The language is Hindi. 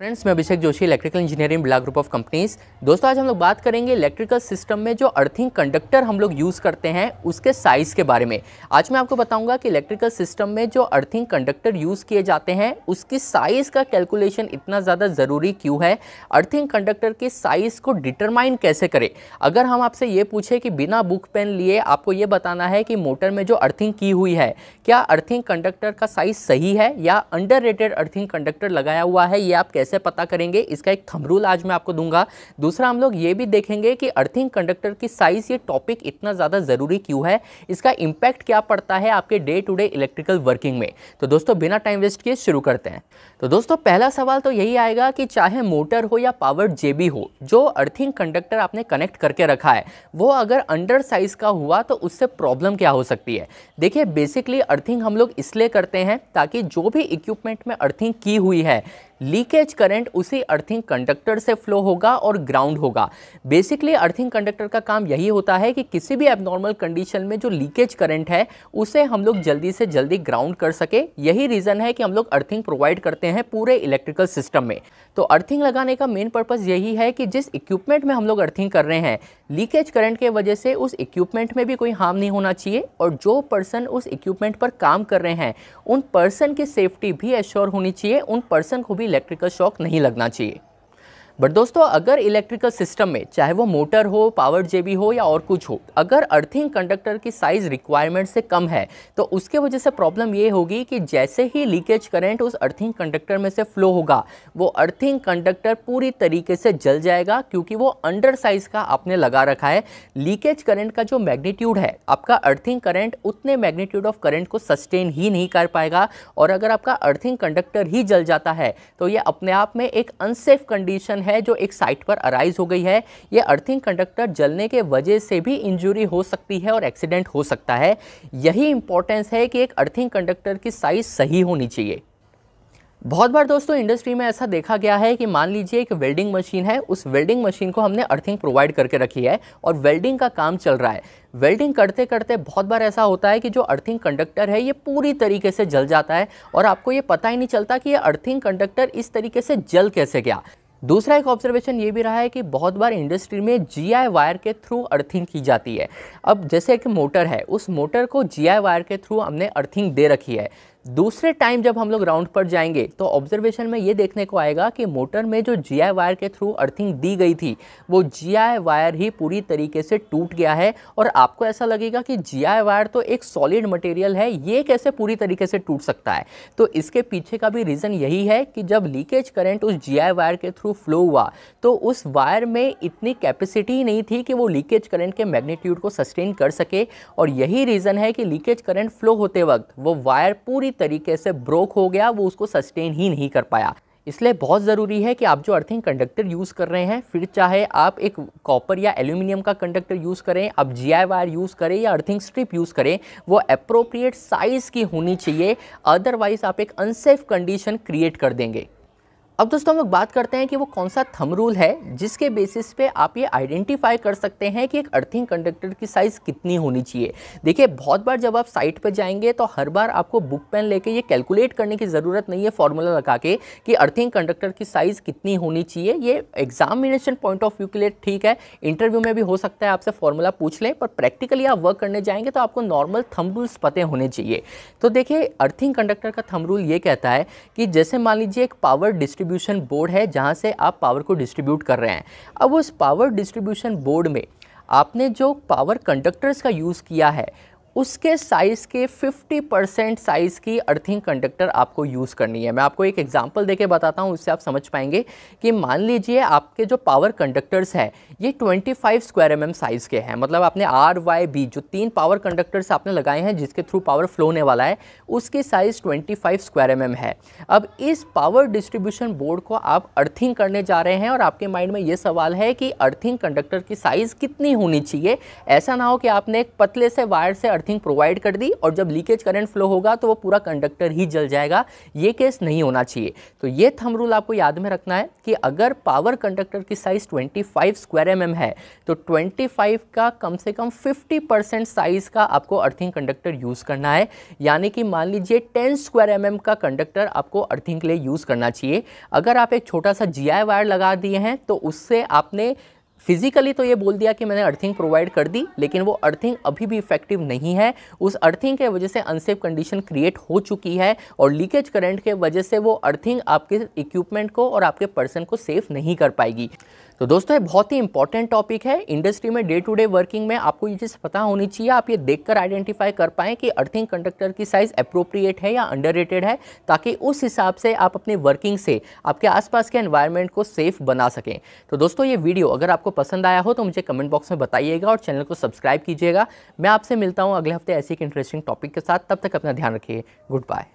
फ्रेंड्स मैं Abhishek Joshi electrical engineering block group of companies दोस्तों आज हम लोग बात करेंगे इलेक्ट्रिकल सिस्टम में जो अर्थिंग कंडक्टर हम लोग यूज़ करते हैं उसके साइज़ के बारे में आज मैं आपको बताऊंगा कि इलेक्ट्रिकल सिस्टम में जो अर्थिंग कंडक्टर यूज़ किए जाते हैं उसकी साइज़ का कैलकुलेशन इतना ज़्यादा ज़रूरी क्यों है अर्थिंग कंडक्टर के साइज़ को डिटरमाइन कैसे करें अगर हम आपसे ये पूछें कि बिना बुक पेन लिए आपको ये बताना है कि मोटर में जो अर्थिंग की हुई है क्या अर्थिंग कंडक्टर का साइज़ सही है या अंडर अर्थिंग कंडक्टर लगाया हुआ है ये आप कैसे कैसे पता करेंगे इसका एक थमरूल आज मैं आपको दूंगा दूसरा हम लोग ये भी देखेंगे कि अर्थिंग कंडक्टर की साइज़ ये टॉपिक इतना ज़्यादा ज़रूरी क्यों है इसका इम्पैक्ट क्या पड़ता है आपके day to day electrical working में तो दोस्तों बिना टाइम वेस्ट किए शुरू करते हैं तो दोस्तों पहला सवाल तो यही आएगा कि चाहे मोटर हो या पावर जेबी हो जो अर्थिंग कंडक्टर आपने कनेक्ट करके रखा है वो अगर अंडर साइज का हुआ तो उससे प्रॉब्लम क्या हो सकती है देखिए बेसिकली अर्थिंग हम लोग इसलिए करते हैं ताकि जो भी इक्विपमेंट में अर्थिंग की हुई है लीकेज करंट उसी अर्थिंग कंडक्टर से फ्लो होगा और ग्राउंड होगा बेसिकली अर्थिंग कंडक्टर का काम यही होता है कि किसी भी एबनॉर्मल कंडीशन में जो लीकेज करंट है उसे हम लोग जल्दी से जल्दी ग्राउंड कर सके यही रीज़न है कि हम लोग अर्थिंग प्रोवाइड करते हैं पूरे इलेक्ट्रिकल सिस्टम में तो अर्थिंग लगाने का मेन पर्पज़ यही है कि जिस इक्विपमेंट में हम लोग अर्थिंग कर रहे हैं लीकेज करंट के वजह से उस इक्विपमेंट में भी कोई हार्म नहीं होना चाहिए और जो पर्सन उस इक्विपमेंट पर काम कर रहे हैं उन पर्सन की सेफ्टी भी एश्योर होनी चाहिए उन पर्सन को भी इलेक्ट्रिकल शॉक नहीं लगना चाहिए बट दोस्तों अगर इलेक्ट्रिकल सिस्टम में चाहे वो मोटर हो पावर जेबी हो या और कुछ हो अगर अर्थिंग कंडक्टर की साइज़ रिक्वायरमेंट से कम है तो उसके वजह से प्रॉब्लम ये होगी कि जैसे ही लीकेज करंट उस अर्थिंग कंडक्टर में से फ्लो होगा वो अर्थिंग कंडक्टर पूरी तरीके से जल जाएगा क्योंकि वो अंडर साइज़ का आपने लगा रखा है लीकेज करंट का जो मैग्नीट्यूड है आपका अर्थिंग करंट उतने मैग्नीट्यूड ऑफ करंट को सस्टेन ही नहीं कर पाएगा और अगर आपका अर्थिंग कंडक्टर ही जल जाता है तो ये अपने आप में एक अनसेफ कंडीशन है है जो एक साइट पर अराइज हो गई है यह अर्थिंग कंडक्टर जलने के वजह से भी इंजुरी हो सकती है और एक्सीडेंट हो सकता है यही इंपॉर्टेंस है कि एक अर्थिंग कंडक्टर की साइज़ सही होनी चाहिए बहुत बार दोस्तों इंडस्ट्री में ऐसा देखा गया है कि मान लीजिए एक वेल्डिंग मशीन है उस वेल्डिंग मशीन को हमने अर्थिंग प्रोवाइड करके रखी है और वेल्डिंग का काम चल रहा है वेल्डिंग करते करते बहुत बार ऐसा होता है कि जो अर्थिंग कंडक्टर है ये पूरी तरीके से जल जाता है और आपको ये पता ही नहीं चलता कि ये अर्थिंग कंडक्टर इस तरीके से जल कैसे गया दूसरा एक ऑब्जर्वेशन ये भी रहा है कि बहुत बार इंडस्ट्री में जीआई वायर के थ्रू अर्थिंग की जाती है अब जैसे एक मोटर है उस मोटर को जीआई वायर के थ्रू हमने अर्थिंग दे रखी है दूसरे टाइम जब हम लोग राउंड पर जाएंगे तो ऑब्जर्वेशन में ये देखने को आएगा कि मोटर में जो जी वायर के थ्रू अर्थिंग दी गई थी वो जी वायर ही पूरी तरीके से टूट गया है और आपको ऐसा लगेगा कि जी वायर तो एक सॉलिड मटेरियल है ये कैसे पूरी तरीके से टूट सकता है तो इसके पीछे का भी रीज़न यही है कि जब लीकेज करेंट उस जी वायर के थ्रू फ्लो हुआ तो उस वायर में इतनी कैपेसिटी नहीं थी कि वो लीकेज करेंट के मैग्नीट्यूड को सस्टेन कर सके और यही रीज़न है कि लीकेज करंट फ्लो होते वक्त वो वायर पूरी तरीके से ब्रोक हो गया वो उसको सस्टेन ही नहीं कर पाया इसलिए बहुत ज़रूरी है कि आप जो अर्थिंग कंडक्टर यूज़ कर रहे हैं फिर चाहे आप एक कॉपर या एल्यूमिनियम का कंडक्टर यूज़ करें आप जी आई वायर यूज़ करें या अर्थिंग स्ट्रिप यूज़ करें वो अप्रोप्रिएट साइज़ की होनी चाहिए अदरवाइज़ आप एक अनसेफ कंडीशन क्रिएट कर देंगे अब दोस्तों हम लोग बात करते हैं कि वो कौन सा थम रूल है जिसके बेसिस पे आप ये आइडेंटिफाई कर सकते हैं कि एक अर्थिंग कंडक्टर की साइज़ कितनी होनी चाहिए देखिए बहुत बार जब आप साइट पर जाएंगे तो हर बार आपको बुक पेन लेके ये कैलकुलेट करने की ज़रूरत नहीं है फॉर्मूला लगा के कि अर्थिंग कंडक्टर की साइज़ कितनी होनी चाहिए ये एग्जामिनेशन पॉइंट ऑफ व्यू के लिए ठीक है इंटरव्यू में भी हो सकता है आपसे फॉर्मूला पूछ लें पर प्रैक्टिकली आप वर्क करने जाएंगे तो आपको नॉर्मल थम रूल्स पते होने चाहिए तो देखिए अर्थिंग कंडक्टर का थम रूल ये कहता है कि जैसे मान लीजिए एक पावर डिस्ट्रीब्यूशन डिस्ट्रीब्यूशन बोर्ड है जहाँ से आप पावर को डिस्ट्रीब्यूट कर रहे हैं अब उस पावर डिस्ट्रीब्यूशन बोर्ड में आपने जो पावर कंडक्टर्स का यूज़ किया है उसके साइज़ के 50 परसेंट साइज़ की अर्थिंग कंडक्टर आपको यूज़ करनी है मैं आपको एक एग्जांपल देके बताता हूँ उससे आप समझ पाएंगे कि मान लीजिए आपके जो पावर कंडक्टर्स हैं ये 25 स्क्वायर एम साइज़ के हैं मतलब आपने आर वाई बी जो तीन पावर कंडक्टर्स आपने लगाए हैं जिसके थ्रू पावर फ्लो होने वाला है उसकी साइज़ ट्वेंटी स्क्वायर एम है अब इस पावर डिस्ट्रीब्यूशन बोर्ड को आप अर्थिंग करने जा रहे हैं और आपके माइंड में ये सवाल है कि अर्थिंग कंडक्टर की साइज़ कितनी होनी चाहिए ऐसा ना हो कि आपने एक पतले से वायर से अर्थिंग अर्थिंग प्रोवाइड कर दी और जब लीकेज करंट फ्लो होगा तो वो पूरा कंडक्टर ही जल जाएगा ये केस नहीं होना चाहिए तो ये थम रूल आपको याद में रखना है कि अगर पावर कंडक्टर की साइज़ 25 स्क्वायर एम है तो 25 का कम से कम 50 परसेंट साइज़ का आपको अर्थिंग कंडक्टर यूज़ करना है यानी कि मान लीजिए टेन स्क्वायर एम का कंडक्टर आपको अर्थिंग के लिए यूज़ करना चाहिए अगर आप एक छोटा सा जी वायर लगा दिए हैं तो उससे आपने फिजिकली तो ये बोल दिया कि मैंने अर्थिंग प्रोवाइड कर दी लेकिन वो अर्थिंग अभी भी इफेक्टिव नहीं है उस अर्थिंग के वजह से अनसेफ कंडीशन क्रिएट हो चुकी है और लीकेज करंट के वजह से वो अर्थिंग आपके इक्विपमेंट को और आपके पर्सन को सेफ नहीं कर पाएगी तो दोस्तों ये बहुत ही इंपॉर्टेंट टॉपिक है इंडस्ट्री में डे टू डे वर्किंग में आपको ये चीज़ पता होनी चाहिए आप ये देखकर आइडेंटिफाई कर पाएँ कि अर्थिंग कंडक्टर की साइज़ अप्रोप्रिएट है या अंडर है ताकि उस हिसाब से आप अपनी वर्किंग से आपके आसपास के एनवायरनमेंट को सेफ बना सकें तो दोस्तों ये वीडियो अगर आपको आपको पसंद आया हो तो मुझे कमेंट बॉक्स में बताइएगा और चैनल को सब्सक्राइब कीजिएगा मैं आपसे मिलता हूँ अगले हफ्ते ऐसे एक इंटरेस्टिंग टॉपिक के साथ तब तक अपना ध्यान रखिए गुड बाय